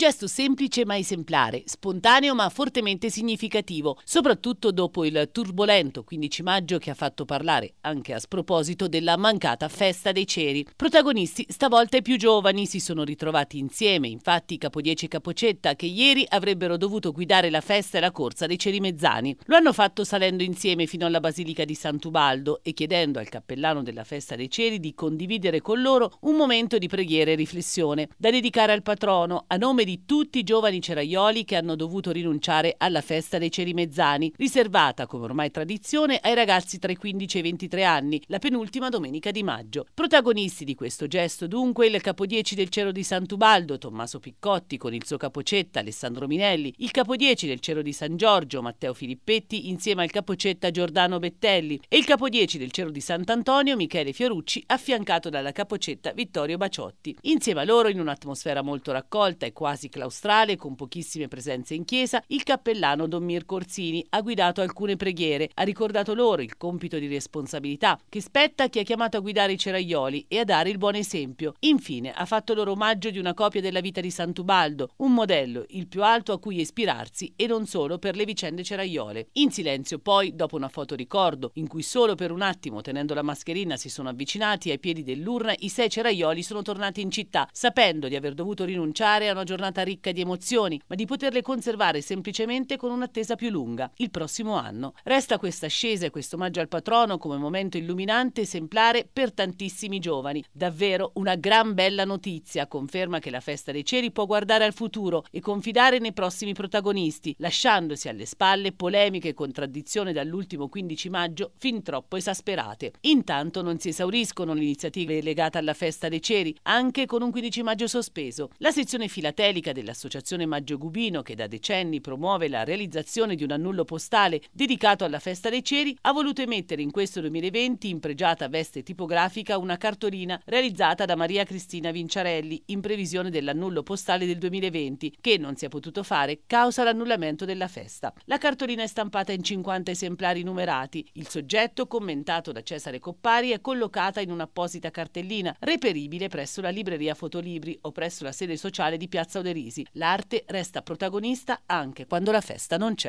gesto semplice ma esemplare, spontaneo ma fortemente significativo, soprattutto dopo il turbolento 15 maggio che ha fatto parlare anche a sproposito della mancata festa dei ceri. Protagonisti stavolta i più giovani si sono ritrovati insieme, infatti Capodieci e Capocetta che ieri avrebbero dovuto guidare la festa e la corsa dei ceri mezzani. Lo hanno fatto salendo insieme fino alla Basilica di Sant'Ubaldo e chiedendo al cappellano della festa dei ceri di condividere con loro un momento di preghiera e riflessione da dedicare al patrono a nome di di tutti i giovani ceraioli che hanno dovuto rinunciare alla festa dei cerimezzani, riservata, come ormai tradizione, ai ragazzi tra i 15 e i 23 anni, la penultima domenica di maggio. Protagonisti di questo gesto, dunque, il capodieci del Cero di Santubaldo, Tommaso Piccotti, con il suo capocetta Alessandro Minelli, il capodieci del Cero di San Giorgio, Matteo Filippetti, insieme al capocetta Giordano Bettelli, e il capodieci del Cero di Sant'Antonio, Michele Fiorucci, affiancato dalla capocetta Vittorio Baciotti. Insieme a loro, in un'atmosfera molto raccolta e quasi quasi claustrale con pochissime presenze in chiesa, il cappellano Don Mirko Orsini ha guidato alcune preghiere, ha ricordato loro il compito di responsabilità che spetta a chi è chiamato a guidare i ceraioli e a dare il buon esempio. Infine ha fatto loro omaggio di una copia della vita di Sant'Ubaldo, un modello, il più alto a cui ispirarsi e non solo per le vicende ceraiole. In silenzio poi, dopo una foto ricordo, in cui solo per un attimo, tenendo la mascherina, si sono avvicinati ai piedi dell'urna, i sei ceraioli sono tornati in città, sapendo di aver dovuto rinunciare a una giornata giornata ricca di emozioni, ma di poterle conservare semplicemente con un'attesa più lunga, il prossimo anno. Resta questa ascesa e questo omaggio al patrono come momento illuminante esemplare per tantissimi giovani. Davvero una gran bella notizia, conferma che la festa dei ceri può guardare al futuro e confidare nei prossimi protagonisti, lasciandosi alle spalle polemiche e contraddizioni dall'ultimo 15 maggio fin troppo esasperate. Intanto non si esauriscono le iniziative legate alla festa dei ceri, anche con un 15 maggio sospeso. La sezione filatelica civica dell'Associazione Maggio Gubino, che da decenni promuove la realizzazione di un annullo postale dedicato alla festa dei ceri, ha voluto emettere in questo 2020, in pregiata veste tipografica, una cartolina realizzata da Maria Cristina Vinciarelli in previsione dell'annullo postale del 2020, che non si è potuto fare causa l'annullamento della festa. La cartolina è stampata in 50 esemplari numerati. Il soggetto, commentato da Cesare Coppari, è collocata in un'apposita cartellina, reperibile presso la libreria Fotolibri o presso la sede sociale di Piazza Soderisi. L'arte resta protagonista anche quando la festa non c'è.